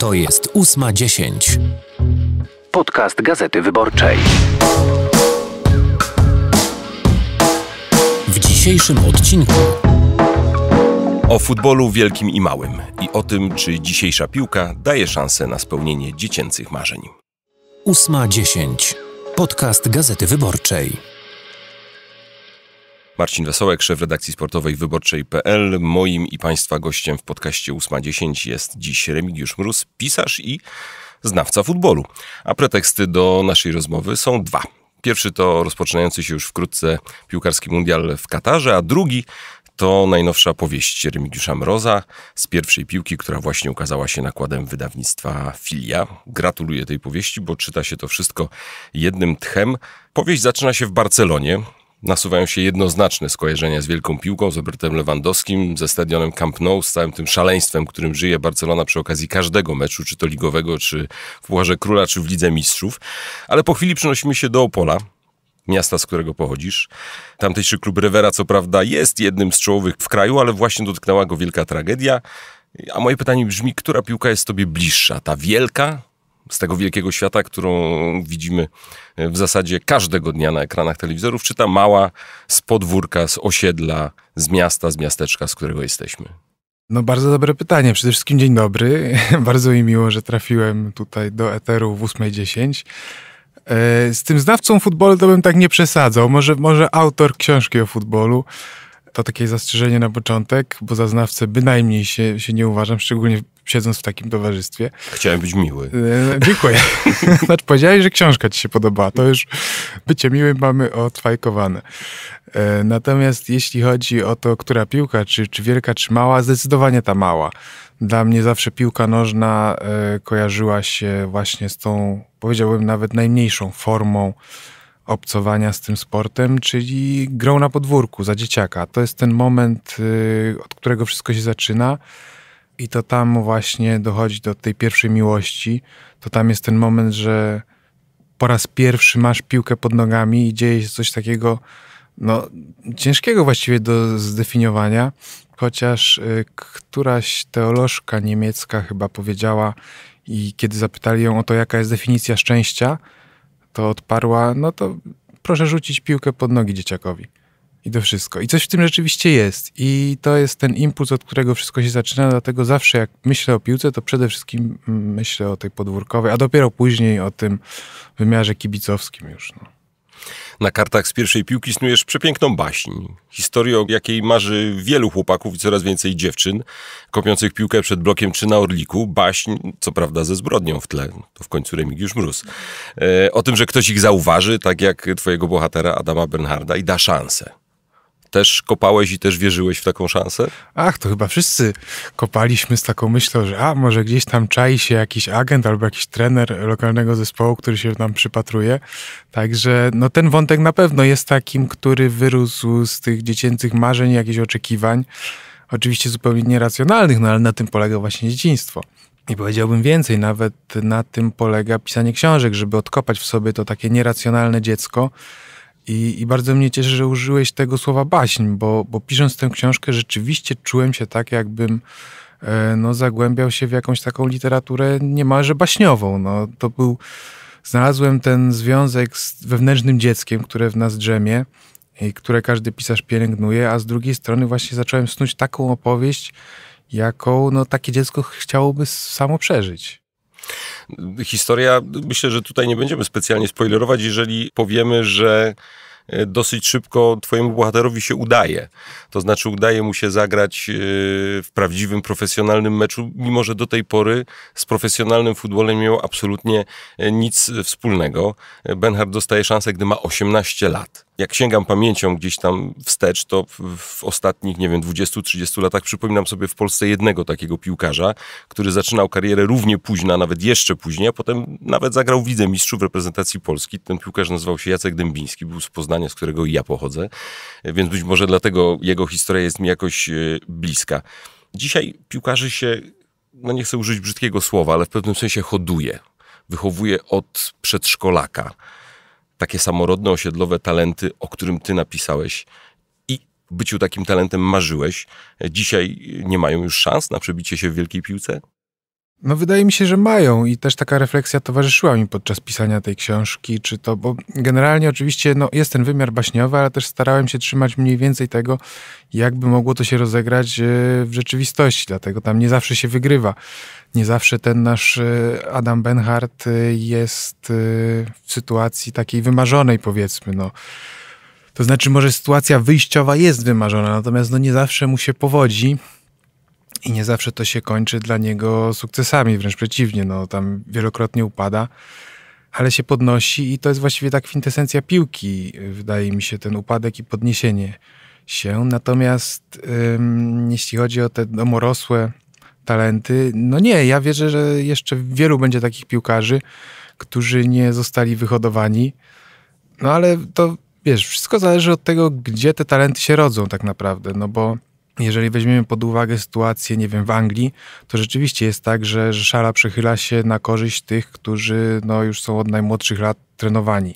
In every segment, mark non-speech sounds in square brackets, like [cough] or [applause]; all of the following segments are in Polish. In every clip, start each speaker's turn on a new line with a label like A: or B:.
A: To jest 8.10. Podcast Gazety Wyborczej. W dzisiejszym odcinku o futbolu wielkim i małym i o tym, czy dzisiejsza piłka daje szansę na spełnienie dziecięcych marzeń. 8.10. Podcast Gazety Wyborczej. Marcin Wesołek, szef redakcji sportowej wyborczej.pl. Moim i Państwa gościem w podcaście 8.10 jest dziś Remigiusz Mróz, pisarz i znawca futbolu. A preteksty do naszej rozmowy są dwa. Pierwszy to rozpoczynający się już wkrótce piłkarski mundial w Katarze, a drugi to najnowsza powieść Remigiusza Mroza z pierwszej piłki, która właśnie ukazała się nakładem wydawnictwa Filia. Gratuluję tej powieści, bo czyta się to wszystko jednym tchem. Powieść zaczyna się w Barcelonie, nasuwają się jednoznaczne skojarzenia z wielką piłką, z Robertem Lewandowskim, ze stadionem Camp Nou, z całym tym szaleństwem, którym żyje Barcelona przy okazji każdego meczu, czy to ligowego, czy w Pucharze Króla, czy w Lidze Mistrzów. Ale po chwili przenosimy się do Opola, miasta, z którego pochodzisz. Tamtejszy klub Rewera, co prawda, jest jednym z czołowych w kraju, ale właśnie dotknęła go wielka tragedia. A moje pytanie brzmi, która piłka jest tobie bliższa? Ta wielka, z tego wielkiego świata, którą widzimy e, w zasadzie każdego dnia na ekranach telewizorów, czy ta mała z podwórka, z osiedla, z miasta, z miasteczka, z którego jesteśmy?
B: No bardzo dobre pytanie. Przede wszystkim dzień dobry. [laughs] bardzo mi miło, że trafiłem tutaj do Eteru w 8.10. E, z tym znawcą futbolu to bym tak nie przesadzał. Może, może autor książki o futbolu. To takie zastrzeżenie na początek, bo za znawcę bynajmniej się, się nie uważam, szczególnie siedząc w takim towarzystwie.
A: Chciałem być miły. E, dziękuję.
B: [laughs] znaczy, powiedziałeś, że książka ci się podoba. To już bycie miłym mamy odfajkowane. E, natomiast jeśli chodzi o to, która piłka, czy, czy wielka, czy mała, zdecydowanie ta mała. Dla mnie zawsze piłka nożna e, kojarzyła się właśnie z tą, powiedziałbym, nawet najmniejszą formą obcowania z tym sportem, czyli grą na podwórku za dzieciaka. To jest ten moment, e, od którego wszystko się zaczyna i to tam właśnie dochodzi do tej pierwszej miłości, to tam jest ten moment, że po raz pierwszy masz piłkę pod nogami i dzieje się coś takiego, no, ciężkiego właściwie do zdefiniowania, chociaż y, któraś teolożka niemiecka chyba powiedziała, i kiedy zapytali ją o to, jaka jest definicja szczęścia, to odparła, no to proszę rzucić piłkę pod nogi dzieciakowi i to wszystko. I coś w tym rzeczywiście jest. I to jest ten impuls, od którego wszystko się zaczyna, dlatego zawsze jak myślę o piłce, to przede wszystkim mm, myślę o tej podwórkowej, a dopiero później o tym wymiarze
A: kibicowskim już. No. Na kartach z pierwszej piłki snujesz przepiękną baśń. Historię, o jakiej marzy wielu chłopaków i coraz więcej dziewczyn, kopiących piłkę przed blokiem czy na Orliku. Baśń, co prawda ze zbrodnią w tle, no to w końcu Remigiusz Mróz. E, o tym, że ktoś ich zauważy, tak jak twojego bohatera Adama Bernharda i da szansę też kopałeś i też wierzyłeś w taką szansę?
B: Ach, to chyba wszyscy kopaliśmy z taką myślą, że a, może gdzieś tam czai się jakiś agent albo jakiś trener lokalnego zespołu, który się nam przypatruje. Także no, ten wątek na pewno jest takim, który wyrósł z tych dziecięcych marzeń, jakichś oczekiwań. Oczywiście zupełnie nieracjonalnych, no ale na tym polega właśnie dzieciństwo. I powiedziałbym więcej, nawet na tym polega pisanie książek, żeby odkopać w sobie to takie nieracjonalne dziecko, i, I, bardzo mnie cieszy, że użyłeś tego słowa baśń, bo, bo pisząc tę książkę rzeczywiście czułem się tak, jakbym e, no, zagłębiał się w jakąś taką literaturę niemalże baśniową. No, to był, znalazłem ten związek z wewnętrznym dzieckiem, które w nas drzemie i które każdy pisarz pielęgnuje, a z drugiej strony właśnie zacząłem snuć taką opowieść, jaką no, takie dziecko chciałoby
A: samo przeżyć. Historia, myślę, że tutaj nie będziemy specjalnie spoilerować, jeżeli powiemy, że e, dosyć szybko twojemu bohaterowi się udaje. To znaczy udaje mu się zagrać e, w prawdziwym, profesjonalnym meczu, mimo że do tej pory z profesjonalnym futbolem miał absolutnie e, nic wspólnego. Benhard dostaje szansę, gdy ma 18 lat jak sięgam pamięcią gdzieś tam wstecz, to w ostatnich, nie wiem, 20-30 latach przypominam sobie w Polsce jednego takiego piłkarza, który zaczynał karierę równie późno, a nawet jeszcze później, a potem nawet zagrał w reprezentacji Polski. Ten piłkarz nazywał się Jacek Dębiński, był z Poznania, z którego ja pochodzę, więc być może dlatego jego historia jest mi jakoś e, bliska. Dzisiaj piłkarzy się, no nie chcę użyć brzydkiego słowa, ale w pewnym sensie hoduje. Wychowuje od przedszkolaka takie samorodne, osiedlowe talenty, o którym ty napisałeś i byciu takim talentem marzyłeś, dzisiaj nie mają już szans na przebicie się w wielkiej piłce?
B: No wydaje mi się, że mają i też taka refleksja towarzyszyła mi podczas pisania tej książki, czy to, bo generalnie oczywiście no, jest ten wymiar baśniowy, ale też starałem się trzymać mniej więcej tego, jakby mogło to się rozegrać e, w rzeczywistości, dlatego tam nie zawsze się wygrywa. Nie zawsze ten nasz e, Adam Benhart e, jest w sytuacji takiej wymarzonej powiedzmy, no. To znaczy może sytuacja wyjściowa jest wymarzona, natomiast no nie zawsze mu się powodzi i nie zawsze to się kończy dla niego sukcesami, wręcz przeciwnie, no tam wielokrotnie upada, ale się podnosi i to jest właściwie ta kwintesencja piłki, wydaje mi się, ten upadek i podniesienie się. Natomiast ym, jeśli chodzi o te domorosłe talenty, no nie, ja wierzę, że jeszcze wielu będzie takich piłkarzy, którzy nie zostali wyhodowani, no ale to wiesz, wszystko zależy od tego, gdzie te talenty się rodzą tak naprawdę, no bo jeżeli weźmiemy pod uwagę sytuację, nie wiem, w Anglii, to rzeczywiście jest tak, że, szala przechyla się na korzyść tych, którzy no, już są od najmłodszych lat trenowani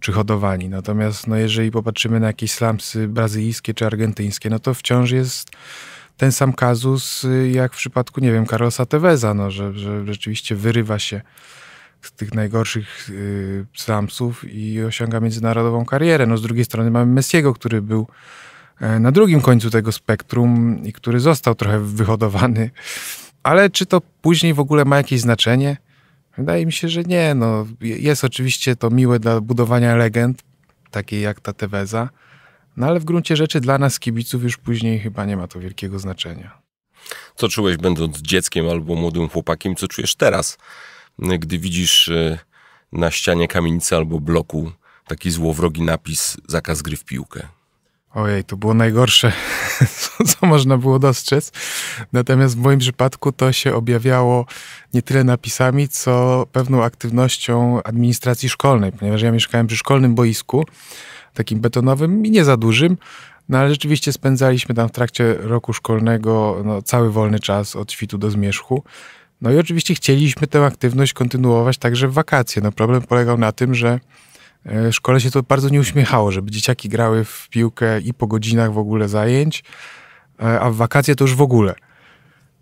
B: czy hodowani. Natomiast no, jeżeli popatrzymy na jakieś slamsy brazylijskie czy argentyńskie, no to wciąż jest ten sam kazus y, jak w przypadku, nie wiem, Carlosa Teveza, no, że, że rzeczywiście wyrywa się z tych najgorszych y, slamsów i osiąga międzynarodową karierę. No, z drugiej strony mamy Messiego, który był E, na drugim końcu tego spektrum i który został trochę wyhodowany. Ale czy to później w ogóle ma jakieś znaczenie? Wydaje mi się, że nie. No, jest oczywiście to miłe dla budowania legend, takiej jak ta Teweza, no ale w gruncie rzeczy dla nas kibiców już później chyba nie ma to wielkiego znaczenia.
A: Co czułeś będąc dzieckiem albo młodym chłopakiem? Co czujesz teraz, gdy widzisz e, na ścianie kamienicy albo bloku taki złowrogi napis zakaz gry w piłkę?
B: Ojej, to było najgorsze, [laughs] co, co można było dostrzec. Natomiast w moim przypadku to się objawiało nie tyle napisami, co pewną aktywnością administracji szkolnej, ponieważ ja mieszkałem przy szkolnym boisku, takim betonowym i nie za dużym, no ale rzeczywiście spędzaliśmy tam w trakcie roku szkolnego no, cały wolny czas od świtu do zmierzchu. No i oczywiście chcieliśmy tę aktywność kontynuować także w wakacje. No problem polegał na tym, że E, szkole się to bardzo nie uśmiechało, żeby dzieciaki grały w piłkę i po godzinach w ogóle zajęć, e, a w wakacje to już w ogóle.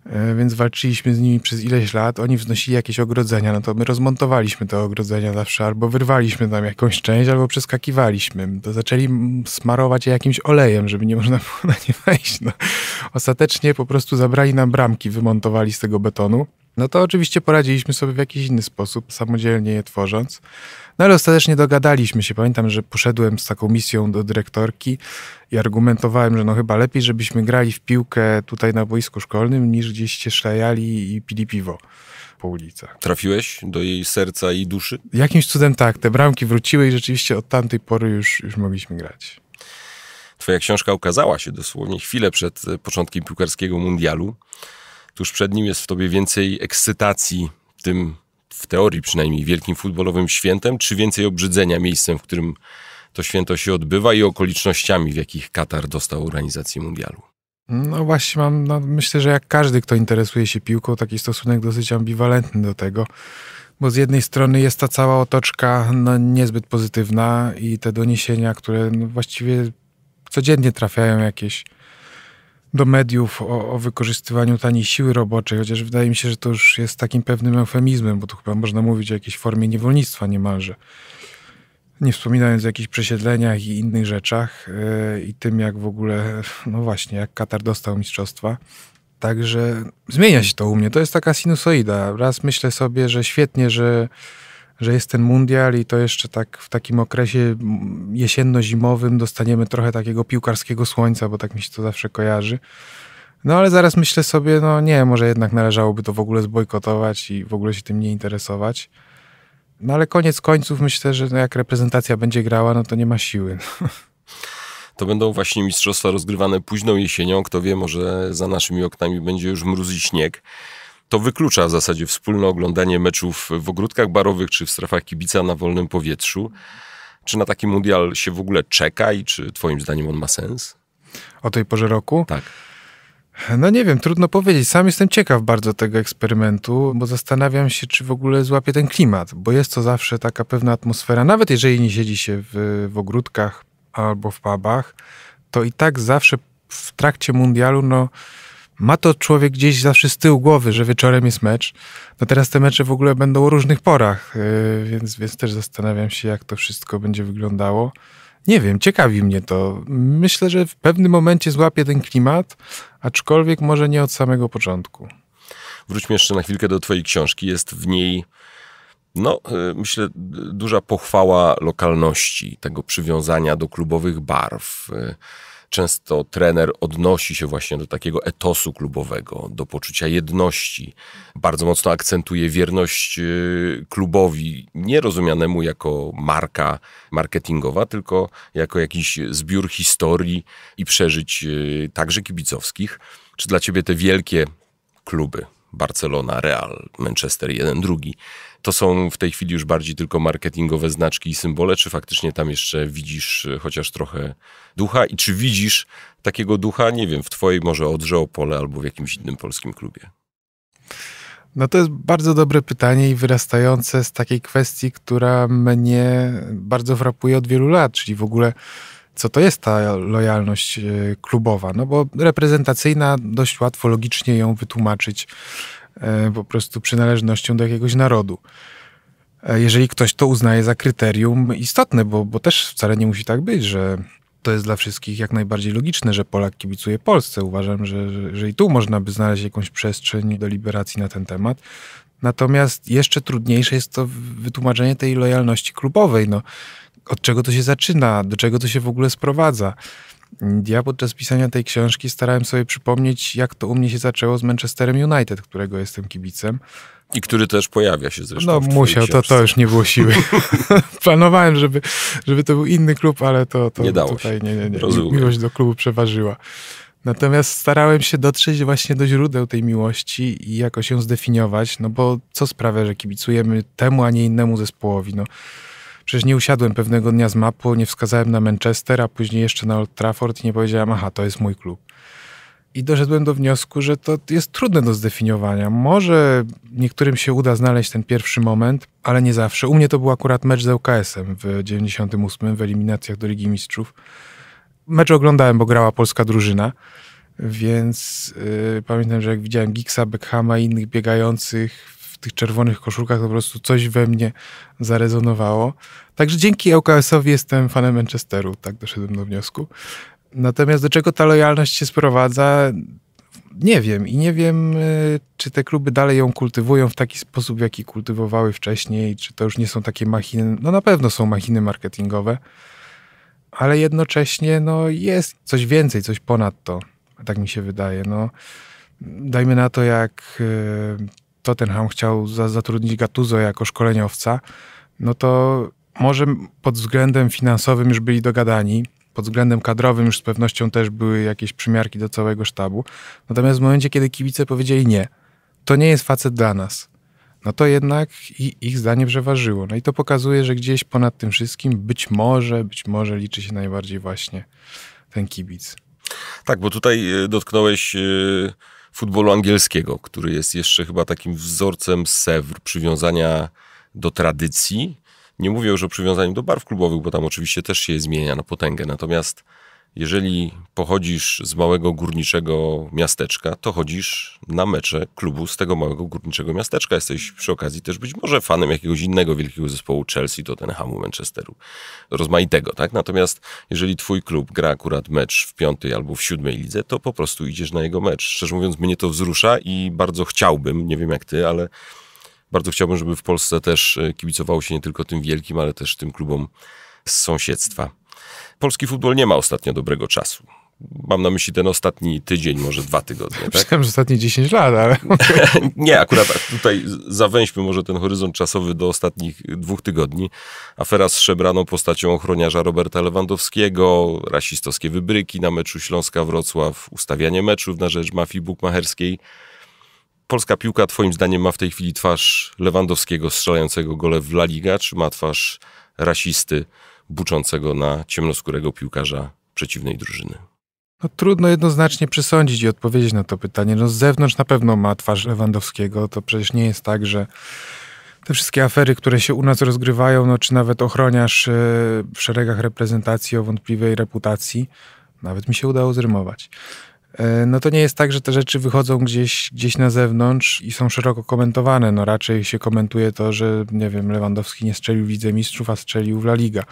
B: E, więc walczyliśmy z nimi przez ileś lat, oni wznosili jakieś ogrodzenia, no to my rozmontowaliśmy te ogrodzenia zawsze, albo wyrwaliśmy tam jakąś część, albo przeskakiwaliśmy. To zaczęli smarować je jakimś olejem, żeby nie można [laughs] było na nie wejść. No. Ostatecznie po prostu zabrali nam bramki, wymontowali z tego betonu. No to oczywiście poradziliśmy sobie w jakiś inny sposób, samodzielnie je tworząc. No ale ostatecznie dogadaliśmy się. Pamiętam, że poszedłem z taką misją do dyrektorki i argumentowałem, że no chyba lepiej, żebyśmy grali w piłkę tutaj na boisku szkolnym, niż gdzieś się szlajali i pili
A: piwo po ulicach. Trafiłeś do jej serca i duszy?
B: Jakimś cudem tak. Te bramki wróciły i rzeczywiście od tamtej pory już, już mogliśmy grać.
A: Twoja książka ukazała się dosłownie chwilę przed e, początkiem piłkarskiego mundialu. Tuż przed nim jest w tobie więcej ekscytacji tym w teorii przynajmniej, wielkim futbolowym świętem, czy więcej obrzydzenia miejscem, w którym to święto się odbywa i okolicznościami, w jakich Katar dostał organizację mundialu?
B: No właśnie, mam, no myślę, że jak każdy, kto interesuje się piłką, taki stosunek dosyć ambiwalentny do tego, bo z jednej strony jest ta cała otoczka no, niezbyt pozytywna i te doniesienia, które no, właściwie codziennie trafiają jakieś do mediów o, o, wykorzystywaniu taniej siły roboczej, chociaż wydaje mi się, że to już jest takim pewnym eufemizmem, bo tu chyba można mówić o jakiejś formie niewolnictwa niemalże. Nie wspominając o jakichś przesiedleniach i innych rzeczach yy, i tym, jak w ogóle, no właśnie, jak Katar dostał mistrzostwa. Także zmienia się to u mnie. To jest taka sinusoida. Raz myślę sobie, że świetnie, że że jest ten mundial i to jeszcze tak w takim okresie jesienno-zimowym dostaniemy trochę takiego piłkarskiego słońca, bo tak mi się to zawsze kojarzy. No ale zaraz myślę sobie, no nie, może jednak należałoby to w ogóle zbojkotować i w ogóle się tym nie interesować. No ale koniec końców myślę, że no jak reprezentacja będzie grała, no to nie ma siły. No.
A: To będą właśnie mistrzostwa rozgrywane późną jesienią. Kto wie, może za naszymi oknami będzie już mróz i śnieg to wyklucza w zasadzie wspólne oglądanie meczów w ogródkach barowych czy w strefach kibica na wolnym powietrzu. Czy na taki mundial się w ogóle czeka i czy twoim zdaniem on ma sens?
B: O tej porze roku? Tak. No nie wiem, trudno powiedzieć. Sam jestem ciekaw bardzo tego eksperymentu, bo zastanawiam się, czy w ogóle złapie ten klimat, bo jest to zawsze taka pewna atmosfera, nawet jeżeli nie siedzi się w, w ogródkach albo w pubach, to i tak zawsze w trakcie mundialu, no ma to człowiek gdzieś zawsze z tyłu głowy, że wieczorem jest mecz. No teraz te mecze w ogóle będą o różnych porach, yy, więc, więc też zastanawiam się, jak to wszystko będzie wyglądało. Nie wiem, ciekawi mnie to. Myślę, że w pewnym momencie złapię ten klimat, aczkolwiek może nie od samego początku.
A: Wróćmy jeszcze na chwilkę do Twojej książki. Jest w niej, no, y, myślę, duża pochwała lokalności, tego przywiązania do klubowych barw. Yy często trener odnosi się właśnie do takiego etosu klubowego, do poczucia jedności. Bardzo mocno akcentuje wierność y, klubowi, nie rozumianemu jako marka marketingowa, tylko jako jakiś zbiór historii i przeżyć y, także kibicowskich. Czy dla ciebie te wielkie kluby Barcelona, Real, Manchester jeden, drugi. To są w tej chwili już bardziej tylko marketingowe znaczki i symbole, czy faktycznie tam jeszcze widzisz e, chociaż trochę ducha i czy widzisz takiego ducha, nie wiem, w twojej może Odrze Opole albo w jakimś innym polskim klubie?
B: No to jest bardzo dobre pytanie i wyrastające z takiej kwestii, która mnie bardzo frapuje od wielu lat, czyli w ogóle co to jest ta lojalność e, klubowa, no bo reprezentacyjna dość łatwo logicznie ją wytłumaczyć e, po prostu przynależnością do jakiegoś narodu. E, jeżeli ktoś to uznaje za kryterium istotne, bo, bo też wcale nie musi tak być, że to jest dla wszystkich jak najbardziej logiczne, że Polak kibicuje Polsce. Uważam, że, że i tu można by znaleźć jakąś przestrzeń do liberacji na ten temat. Natomiast jeszcze trudniejsze jest to wytłumaczenie tej lojalności klubowej. No, od czego to się zaczyna, do czego to się w ogóle sprowadza. Ja podczas pisania tej książki starałem sobie przypomnieć, jak to u mnie się zaczęło z Manchesterem United, którego jestem kibicem.
A: I który też pojawia się zresztą. No musiał, to, to już nie było siły.
B: [laughs] Planowałem, żeby, żeby to był inny klub, ale to, to nie dało tutaj się. nie, nie, nie. miłość do klubu przeważyła. Natomiast starałem się dotrzeć właśnie do źródeł tej miłości i jakoś ją zdefiniować, no bo co sprawia, że kibicujemy temu, a nie innemu zespołowi. No, Przecież nie usiadłem pewnego dnia z mapu, nie wskazałem na Manchester, a później jeszcze na Old Trafford i nie powiedziałem, aha, to jest mój klub. I doszedłem do wniosku, że to jest trudne do zdefiniowania. Może niektórym się uda znaleźć ten pierwszy moment, ale nie zawsze. U mnie to był akurat mecz z UKS em w 98 w eliminacjach do Ligi Mistrzów. Mecz oglądałem, bo grała polska drużyna. Więc yy, pamiętam, że jak widziałem Giggsa, Beckhama i innych biegających tych czerwonych koszulkach po prostu coś we mnie zarezonowało. Także dzięki ŁKS-owi e jestem fanem Manchesteru, tak doszedłem do wniosku. Natomiast do czego ta lojalność się sprowadza? Nie wiem i nie wiem, y, czy te kluby dalej ją kultywują w taki sposób, w jaki kultywowały wcześniej, czy to już nie są takie machiny, no na pewno są machiny marketingowe, ale jednocześnie no, jest coś więcej, coś ponad to, tak mi się wydaje. No, dajmy na to, jak y, Tottenham chciał za, zatrudnić Gattuso jako szkoleniowca, no to może pod względem finansowym już byli dogadani, pod względem kadrowym już z pewnością też były jakieś przymiarki do całego sztabu. Natomiast w momencie, kiedy kibice powiedzieli nie, to nie jest facet dla nas, no to jednak i ich zdanie przeważyło. No i to pokazuje, że gdzieś ponad tym wszystkim być może, być może liczy się najbardziej właśnie ten kibic.
A: Tak, bo tutaj e, dotknąłeś e, futbolu angielskiego, który jest jeszcze chyba takim wzorcem sewr przywiązania do tradycji. Nie mówię już o przywiązaniu do barw klubowych, bo tam oczywiście też się zmienia na potęgę. Natomiast jeżeli pochodzisz z małego górniczego miasteczka, to chodzisz na mecze klubu z tego małego górniczego miasteczka. Jesteś przy okazji też być może fanem jakiegoś innego wielkiego zespołu Chelsea, Tottenhamu, Manchesteru, rozmaitego, tak? Natomiast jeżeli twój klub gra akurat mecz w piątej albo w siódmej lidze, to po prostu idziesz na jego mecz. Szczerze mówiąc, mnie to wzrusza i bardzo chciałbym, nie wiem jak ty, ale bardzo chciałbym, żeby w Polsce też e, kibicowało się nie tylko tym wielkim, ale też tym klubom z sąsiedztwa. Polski futbol nie ma ostatnio dobrego czasu. Mam na myśli ten ostatni tydzień, może dwa tygodnie. Tak? Myślałem,
B: że ostatnie 10 lat, ale. [laughs] nie, akurat
A: tutaj zawęźmy może ten horyzont czasowy do ostatnich dwóch tygodni. Afera z szebraną postacią ochroniarza Roberta Lewandowskiego, rasistowskie wybryki na meczu Śląska-Wrocław, ustawianie meczów na rzecz mafii bukmacherskiej. Polska piłka, Twoim zdaniem, ma w tej chwili twarz Lewandowskiego strzelającego gole w La Liga, czy ma twarz rasisty? buczącego na ciemnoskórego piłkarza przeciwnej drużyny?
B: No, trudno jednoznacznie przesądzić i odpowiedzieć na to pytanie. No, z zewnątrz na pewno ma twarz Lewandowskiego. To przecież nie jest tak, że te wszystkie afery, które się u nas rozgrywają, no, czy nawet ochroniarz e, w szeregach reprezentacji o wątpliwej reputacji, nawet mi się udało zrymować. E, no to nie jest tak, że te rzeczy wychodzą gdzieś, gdzieś na zewnątrz i są szeroko komentowane. No raczej się komentuje to, że nie wiem, Lewandowski nie strzelił w Lidze Mistrzów, a strzelił w La Liga.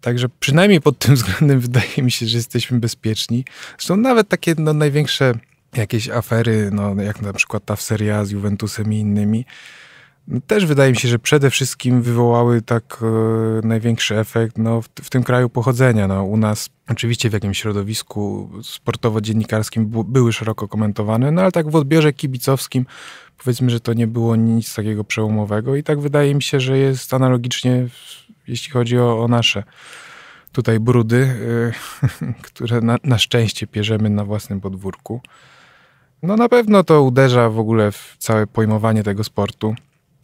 B: Także przynajmniej pod tym [laughs] względem wydaje mi się, że jesteśmy bezpieczni. Zresztą nawet takie no, największe jakieś afery, no, jak na przykład ta w seria z Juventusem i innymi, no, też wydaje mi się, że przede wszystkim wywołały tak e, największy efekt no, w, w, tym kraju pochodzenia. No, u nas oczywiście w jakimś środowisku sportowo-dziennikarskim były szeroko komentowane, no ale tak w odbiorze kibicowskim powiedzmy, że to nie było nic takiego przełomowego i tak wydaje mi się, że jest analogicznie, jeśli chodzi o, o nasze tutaj brudy, e, [laughs] które na, na szczęście pierzemy na własnym podwórku. No na pewno to uderza w ogóle w całe pojmowanie tego sportu.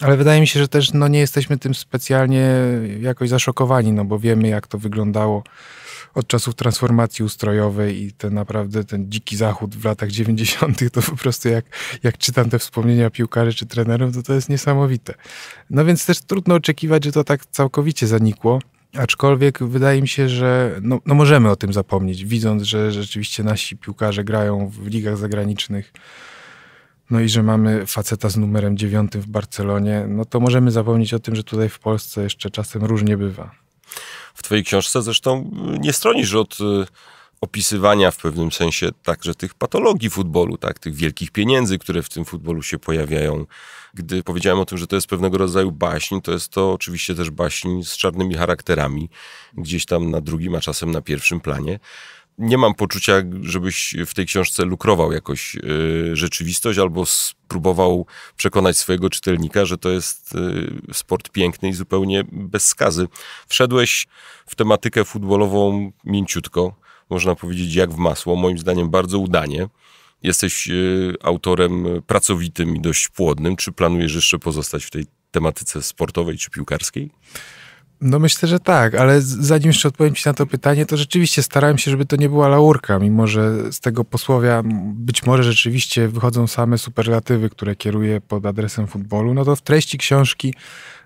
B: Ale wydaje mi się, że też no, nie jesteśmy tym specjalnie jakoś zaszokowani, no bo wiemy, jak to wyglądało od czasów transformacji ustrojowej i ten naprawdę ten dziki zachód w latach 90. to po prostu jak, jak czytam te wspomnienia piłkarzy czy trenerów, to to jest niesamowite. No więc też trudno oczekiwać, że to tak całkowicie zanikło. Aczkolwiek wydaje mi się, że no, no możemy o tym zapomnieć, widząc, że rzeczywiście nasi piłkarze grają w ligach zagranicznych no i że mamy faceta z numerem dziewiątym w Barcelonie, no to możemy zapomnieć o tym, że tutaj w Polsce jeszcze czasem różnie bywa.
A: W twojej książce zresztą y, nie stronisz od y, opisywania w pewnym sensie także tych patologii futbolu, tak, tych wielkich pieniędzy, które w tym futbolu się pojawiają. Gdy powiedziałem o tym, że to jest pewnego rodzaju baśń, to jest to oczywiście też baśń z czarnymi charakterami, gdzieś tam na drugim, a czasem na pierwszym planie nie mam poczucia, żebyś w tej książce lukrował jakoś y, rzeczywistość albo spróbował przekonać swojego czytelnika, że to jest y, sport piękny i zupełnie bez skazy. Wszedłeś w tematykę futbolową mięciutko, można powiedzieć jak w masło, moim zdaniem bardzo udanie. Jesteś y, autorem pracowitym i dość płodnym. Czy planujesz jeszcze pozostać w tej tematyce sportowej czy piłkarskiej?
B: No myślę, że tak, ale zanim jeszcze odpowiem Ci na to pytanie, to rzeczywiście starałem się, żeby to nie była laurka, mimo że z tego posłowia być może rzeczywiście wychodzą same superlatywy, które kieruję pod adresem futbolu, no to w treści książki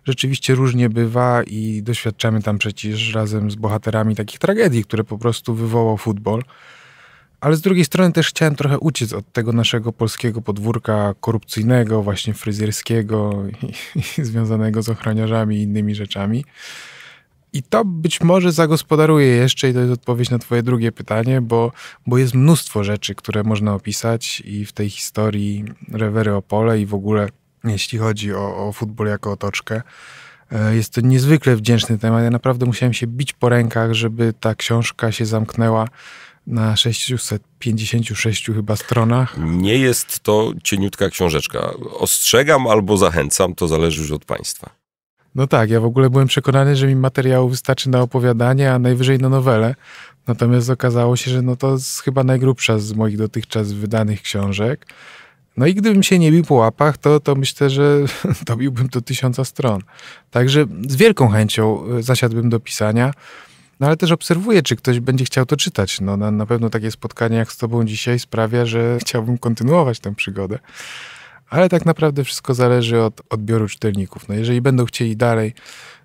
B: rzeczywiście różnie bywa i doświadczamy tam przecież razem z bohaterami takich tragedii, które po prostu wywołał futbol. Ale z drugiej strony też chciałem trochę uciec od tego naszego polskiego podwórka korupcyjnego, właśnie fryzjerskiego i, i związanego z ochroniarzami i innymi rzeczami. I to być może zagospodaruje jeszcze, i to jest odpowiedź na Twoje drugie pytanie, bo, bo jest mnóstwo rzeczy, które można opisać i w tej historii Rewery Opole i w ogóle jeśli chodzi o, o futbol jako otoczkę. E, jest to niezwykle wdzięczny temat. Ja naprawdę musiałem się bić po rękach, żeby ta książka się zamknęła na 656 chyba stronach.
A: Nie jest to cieniutka książeczka. Ostrzegam albo zachęcam, to zależy już od państwa.
B: No tak, ja w ogóle byłem przekonany, że mi materiału wystarczy na opowiadanie, a najwyżej na nowelę. Natomiast okazało się, że no to jest chyba najgrubsza z moich dotychczas wydanych książek. No i gdybym się nie bił po łapach, to, to myślę, że [laughs] dobiłbym do tysiąca stron. Także z wielką chęcią e, zasiadłbym do pisania. No ale też obserwuję, czy ktoś będzie chciał to czytać. No, na, na pewno takie spotkanie jak z tobą dzisiaj sprawia, że [laughs] chciałbym kontynuować tę przygodę. Ale tak naprawdę wszystko zależy od odbioru czytelników. No, jeżeli będą chcieli dalej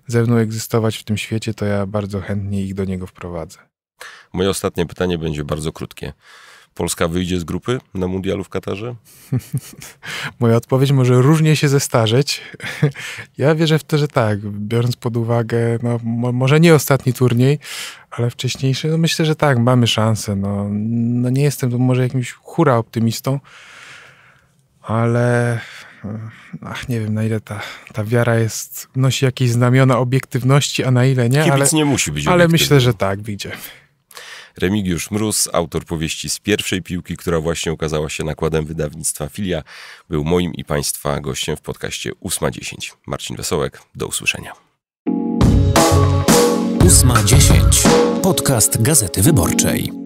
B: ze mną egzystować w tym świecie, to ja bardzo chętnie ich do niego wprowadzę.
A: Moje ostatnie pytanie będzie bardzo krótkie. Polska wyjdzie z grupy na mundialu w Katarze?
B: [laughs] Moja odpowiedź może różnie się zestarzeć. ja wierzę w to, że tak, biorąc pod uwagę, no, może nie ostatni turniej, ale wcześniejszy, no myślę, że tak, mamy szansę. No, no nie jestem może jakimś hura optymistą, ale ach, nie wiem na ile ta, ta wiara jest, nosi jakieś znamiona obiektywności, a na ile nie. Kibic ale, nie musi być Ale obiektywny. myślę, że
A: tak, wyjdziemy. Remigiusz Mróz, autor powieści z pierwszej piłki, która właśnie ukazała się nakładem wydawnictwa Filia, był moim i Państwa gościem w podcaście 8.10. Marcin Wesołek, do usłyszenia. 8.10. Podcast Gazety Wyborczej.